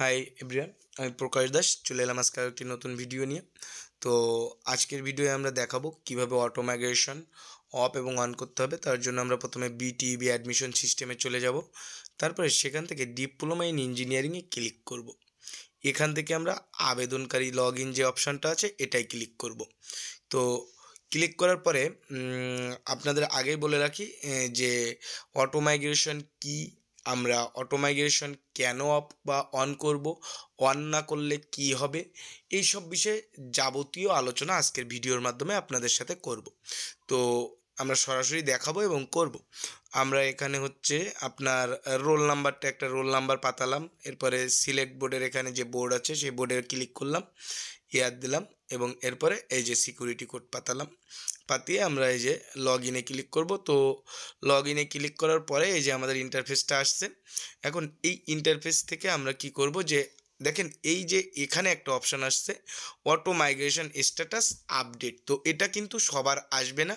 High everyone আমি প্রকাশ দাস চলে এলাম আজকে একটি নতুন ভিডিও নিয়ে তো আজকের ভিডিও আমরা দেখাবো কিভাবে অটোমাইগ্রেশন অফ এবং অন করতে হবে তার জন্য আমরা প্রথমে বিটিবি অ্যাডমিশন সিস্টেমে চলে যাব তারপরে সেখান থেকে ডিপ্লোমা ইন ইঞ্জিনিয়ারিংয়ে ক্লিক করব। এখান থেকে আমরা আবেদনকারী লগ যে অপশানটা আছে এটাই ক্লিক করব। তো ক্লিক করার পরে আপনাদের আগেই বলে রাখি যে অটোমাইগ্রেশন কি আমরা অটোমাইগ্রেশন কেন অফ বা অন করব অন না করলে কি হবে এই সব বিষয়ে যাবতীয় আলোচনা আজকের ভিডিওর মাধ্যমে আপনাদের সাথে করব তো আমরা সরাসরি দেখাবো এবং করব। আমরা এখানে হচ্ছে আপনার রোল নাম্বারটা একটা রোল নাম্বার পাতালাম এরপরে সিলেক্ট বোর্ডের এখানে যে বোর্ড আছে সেই বোর্ডে ক্লিক করলাম ইয়ার দিলাম এবং এরপরে এই যে সিকিউরিটি কোড পাতালাম পাতিয়ে আমরা এই যে লগ ইনে ক্লিক করব তো লগ ইনে ক্লিক করার পরে এই যে আমাদের ইন্টারফেসটা আসছে এখন এই ইন্টারফেস থেকে আমরা কি করব যে দেখেন এই যে এখানে একটা অপশান আসছে অটো মাইগ্রেশন স্ট্যাটাস আপডেট তো এটা কিন্তু সবার আসবে না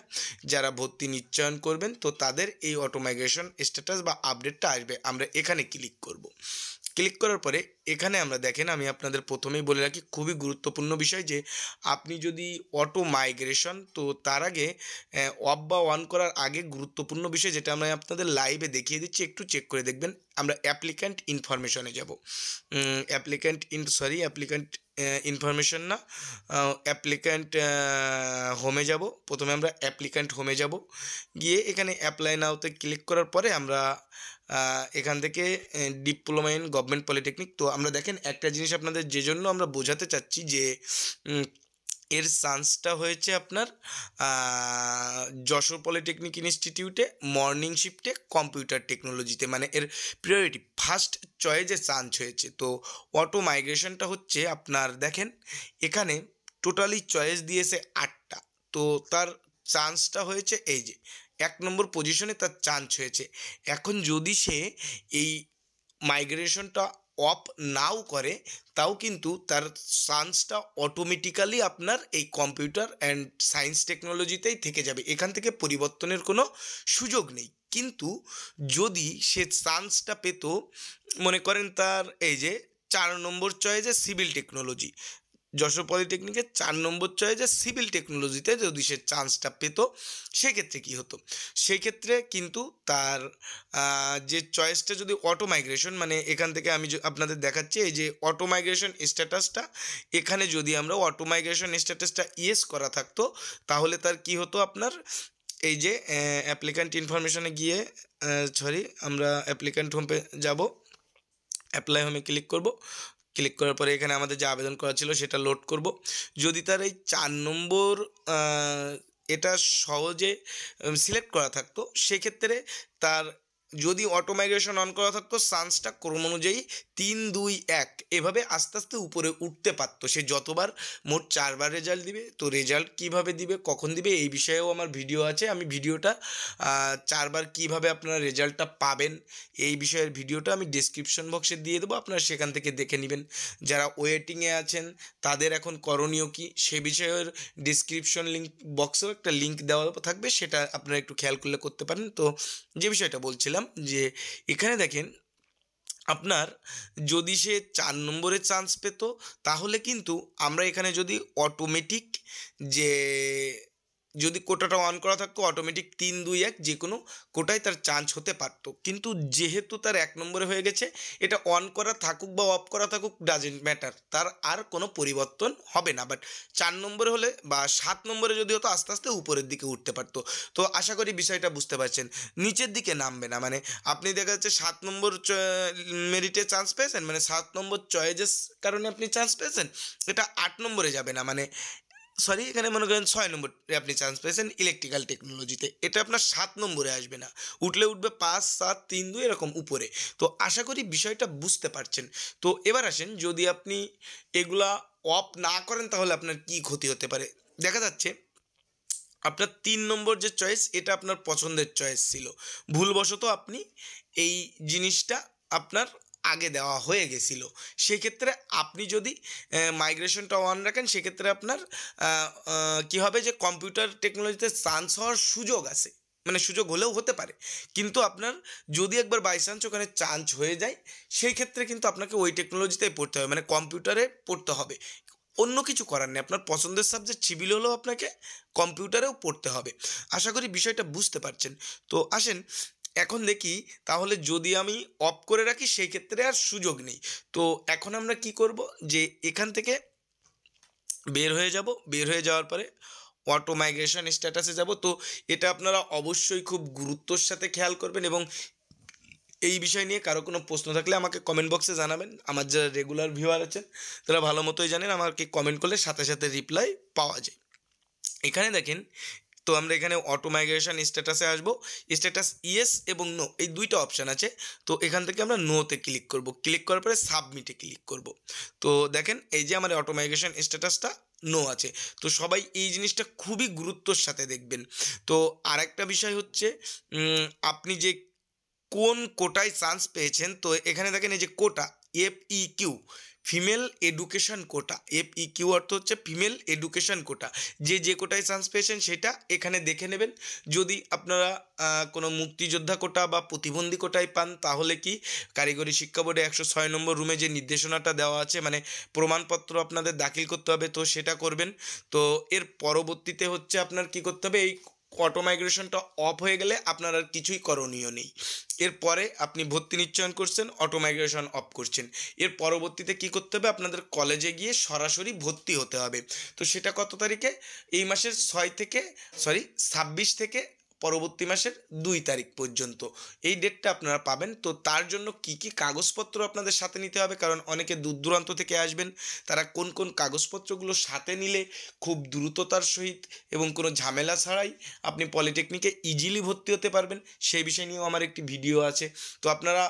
যারা ভর্তি নিশ্চয়ন করবেন তো তাদের এই অটো মাইগ্রেশন স্ট্যাটাস বা আপডেটটা আসবে আমরা এখানে ক্লিক করব ক্লিক করার পরে এখানে আমরা দেখেন আমি আপনাদের প্রথমেই বলে রাখি খুবই গুরুত্বপূর্ণ বিষয় যে আপনি যদি অটো মাইগ্রেশন তো তার আগে অফ বা অন করার আগে গুরুত্বপূর্ণ বিষয় যেটা আমরা আপনাদের লাইভে দেখিয়ে দিচ্ছি একটু চেক করে দেখবেন আমরা অ্যাপ্লিক্যান্ট ইনফরমেশনে যাব applicant in sorry applicant information না অ্যাপ্লিক্যান্ট হোমে যাব প্রথমে আমরা অ্যাপ্লিক্যান্ট হোমে যাব গিয়ে এখানে অ্যাপ্লাই নাওতে ক্লিক করার পরে আমরা এখান থেকে ডিপ্লোমা ইন গভর্নমেন্ট পলিটেকনিক তো আমরা দেখেন একটা জিনিস আপনাদের যে জন্য আমরা বোঝাতে চাচ্ছি যে এর চান্সটা হয়েছে আপনার যশোর পলিটেকনিক ইনস্টিটিউটে মর্নিং শিফটে কম্পিউটার টেকনোলজিতে মানে এর প্রিয়রিটি ফার্স্ট চয়েজে চান্স হয়েছে তো অটো মাইগ্রেশনটা হচ্ছে আপনার দেখেন এখানে টোটালি চয়েস দিয়েছে আটটা তো তার চান্সটা হয়েছে এই যে এক নম্বর পজিশনে তার চান্স হয়েছে এখন যদি সে এই মাইগ্রেশনটা অফ নাও করে তাও কিন্তু তার চান্সটা অটোমেটিক্যালি আপনার এই কম্পিউটার অ্যান্ড সায়েন্স টেকনোলজিতেই থেকে যাবে এখান থেকে পরিবর্তনের কোনো সুযোগ নেই কিন্তু যদি সে চান্সটা পেত মনে করেন তার এই যে চার নম্বর চয়েজে সিভিল টেকনোলজি যশোর পলিটেকনিকের চার নম্বর চয়েসে সিভিল টেকনোলজিতে যদি সে চান্সটা পেত সেক্ষেত্রে কী হতো সেক্ষেত্রে কিন্তু তার যে চয়েসটা যদি অটো মাইগ্রেশন মানে এখান থেকে আমি আপনাদের দেখাচ্ছি এই যে অটো মাইগ্রেশন স্ট্যাটাসটা এখানে যদি আমরা অটো মাইগ্রেশন স্ট্যাটাসটা ইয়েস করা থাকতো তাহলে তার কি হতো আপনার এই যে অ্যাপ্লিক্যান্ট ইনফরমেশনে গিয়ে সরি আমরা অ্যাপ্লিক্যান্ট হোমে যাব অ্যাপ্লাই হোমে ক্লিক করব ক্লিক করার পরে এখানে আমাদের যে আবেদন করা ছিল সেটা লোড করব যদি তার এই চার নম্বর এটা সহজে সিলেক্ট করা থাকতো সেক্ষেত্রে তার যদি অটো মাইগ্রেশন অন করা থাকতো সান্সটা ক্রম অনুযায়ী তিন দুই এক এভাবে আস্তে আস্তে উপরে উঠতে পারত সে যতবার মোট চারবার রেজাল্ট দিবে তো রেজাল্ট কিভাবে দিবে কখন দিবে এই বিষয়েও আমার ভিডিও আছে আমি ভিডিওটা চারবার কিভাবে আপনারা রেজাল্টটা পাবেন এই বিষয়ের ভিডিওটা আমি ডিসক্রিপশন বক্সে দিয়ে দেবো আপনারা সেখান থেকে দেখে নেবেন যারা ওয়েটিংয়ে আছেন তাদের এখন করণীয় কি সে বিষয়ের ডিসক্রিপশন লিঙ্ক বক্সেও একটা লিঙ্ক দেওয়া থাকবে সেটা আপনারা একটু খেয়াল করলে করতে পারেন তো যে বিষয়টা বলছিলাম যে এখানে দেখেন আপনার যদি সে চার নম্বরে চান্স পেত তাহলে কিন্তু আমরা এখানে যদি অটোমেটিক যে যদি কোটাটা অন করা থাকতো অটোমেটিক তিন দুই এক যে কোনো কোটায় তার চান্স হতে পারতো কিন্তু যেহেতু তার এক নম্বরে হয়ে গেছে এটা অন করা থাকুক বা অফ করা থাকুক ডাজেন্ট ম্যাটার তার আর কোনো পরিবর্তন হবে না বাট চার নম্বরে হলে বা সাত নম্বরে যদি হতো আস্তে আস্তে উপরের দিকে উঠতে পারতো তো আশা করি বিষয়টা বুঝতে পারছেন নিচের দিকে নামবে না মানে আপনি দেখা যাচ্ছে সাত নম্বর মেরিটে চান্স পেয়েছেন মানে সাত নম্বর চয়েজেস কারণে আপনি চান্স পেয়েছেন এটা আট নম্বরে যাবে না মানে সরি এখানে মনে করেন ছয় নম্বর আপনি চান্স পেয়েছেন ইলেকট্রিক্যাল টেকনোলজিতে এটা আপনার সাত নম্বরে আসবে না উঠলে উঠবে পাঁচ সাত তিন দুই এরকম উপরে তো আশা করি বিষয়টা বুঝতে পারছেন তো এবার আসেন যদি আপনি এগুলা অফ না করেন তাহলে আপনার কি ক্ষতি হতে পারে দেখা যাচ্ছে আপনার তিন নম্বর যে চয়েস এটা আপনার পছন্দের চয়েস ছিল ভুলবশত আপনি এই জিনিসটা আপনার আগে দেওয়া হয়ে গেছিল সেক্ষেত্রে আপনি যদি মাইগ্রেশনটা অন রাখেন সেক্ষেত্রে আপনার কি হবে যে কম্পিউটার টেকনোলজিতে চান্স হওয়ার সুযোগ আছে মানে সুযোগ হলেও হতে পারে কিন্তু আপনার যদি একবার বাই চান্স ওখানে চান্স হয়ে যায় সেই ক্ষেত্রে কিন্তু আপনাকে ওই টেকনোলজিতেই পড়তে হবে মানে কম্পিউটারে পড়তে হবে অন্য কিছু করার নেই আপনার পছন্দের সাবজেক্ট সিভিল হলেও আপনাকে কম্পিউটারেও পড়তে হবে আশা করি বিষয়টা বুঝতে পারছেন তো আসেন এখন দেখি তাহলে যদি আমি অফ করে রাখি সেই ক্ষেত্রে আর সুযোগ নেই তো এখন আমরা কি করব যে এখান থেকে বের হয়ে যাব বের হয়ে যাওয়ার পরে অটো মাইগ্রেশন স্ট্যাটাসে যাব তো এটা আপনারা অবশ্যই খুব গুরুত্বর সাথে খেয়াল করবেন এবং এই বিষয় নিয়ে কারো কোনো প্রশ্ন থাকলে আমাকে কমেন্ট বক্সে জানাবেন আমার যারা রেগুলার ভিউয়ার আছেন তারা ভালো মতোই জানেন আমাকে কমেন্ট করলে সাথে সাথে রিপ্লাই পাওয়া যায় এখানে দেখেন তো আমরা এখানে অটো মাইগ্রেশন স্ট্যাটাসে আসবো স্ট্যাটাস ইয়েস এবং নো এই দুইটা অপশান আছে তো এখান থেকে আমরা নোতে ক্লিক করব ক্লিক করার পরে সাবমিটে ক্লিক করব তো দেখেন এই যে আমার অটো মাইগ্রেশন স্ট্যাটাসটা নো আছে তো সবাই এই জিনিসটা খুবই গুরুত্বর সাথে দেখবেন তো আর একটা বিষয় হচ্ছে আপনি যে কোন কোটায় চান্স পেয়েছেন তো এখানে দেখেন এই যে quota F E Q female education quota F E Q অর্থ হচ্ছে ফিমেল এডুকেশন কোটা যে যে কোটায় চান্স পেয়েছেন সেটা এখানে দেখে নেবেন যদি আপনারা কোনো মুক্তিযোদ্ধা কোটা বা প্রতিবন্ধী কোটায় পান তাহলে কি কারিগরি শিক্ষা বোর্ডে একশো ছয় নম্বর রুমে যে নির্দেশনাটা দেওয়া আছে মানে প্রমাণপত্র আপনাদের দাখিল করতে হবে তো সেটা করবেন তো এর পরবর্তীতে হচ্ছে আপনার কি করতে হবে এই অটো মাইগ্রেশনটা অফ হয়ে গেলে আপনার আর কিছুই করণীয় নেই এরপরে আপনি ভর্তি নিশ্চয়ন করছেন অটো মাইগ্রেশন অফ করছেন এর পরবর্তীতে কি করতে হবে আপনাদের কলেজে গিয়ে সরাসরি ভর্তি হতে হবে তো সেটা কত তারিখে এই মাসের ছয় থেকে সরি ছাব্বিশ থেকে পরবর্তী মাসের দুই তারিখ পর্যন্ত এই ডেটটা আপনারা পাবেন তো তার জন্য কি কি কাগজপত্র আপনাদের সাথে নিতে হবে কারণ অনেকে দূর দূরান্ত থেকে আসবেন তারা কোন কোন কাগজপত্রগুলো সাথে নিলে খুব দ্রুততার সহিত এবং কোনো ঝামেলা ছাড়াই আপনি পলিটেকনিকে ইজিলি ভর্তি হতে পারবেন সেই বিষয় নিয়েও আমার একটি ভিডিও আছে তো আপনারা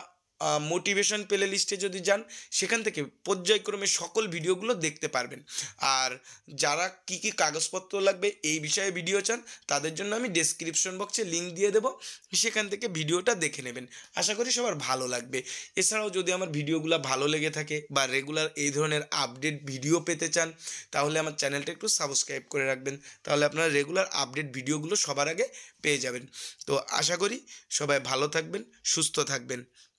মোটিভেশন প্লে লিস্টে যদি যান সেখান থেকে পর্যায়ক্রমে সকল ভিডিওগুলো দেখতে পারবেন আর যারা কি কি কাগজপত্র লাগবে এই বিষয়ে ভিডিও চান তাদের জন্য আমি ডেসক্রিপশন বক্সে লিঙ্ক দিয়ে দেবো সেখান থেকে ভিডিওটা দেখে নেবেন আশা করি সবার ভালো লাগবে এছাড়াও যদি আমার ভিডিওগুলো ভালো লেগে থাকে বা রেগুলার এই ধরনের আপডেট ভিডিও পেতে চান তাহলে আমার চ্যানেলটা একটু সাবস্ক্রাইব করে রাখবেন তাহলে আপনারা রেগুলার আপডেট ভিডিওগুলো সবার আগে পেয়ে যাবেন তো আশা করি সবাই ভালো থাকবেন সুস্থ থাকবেন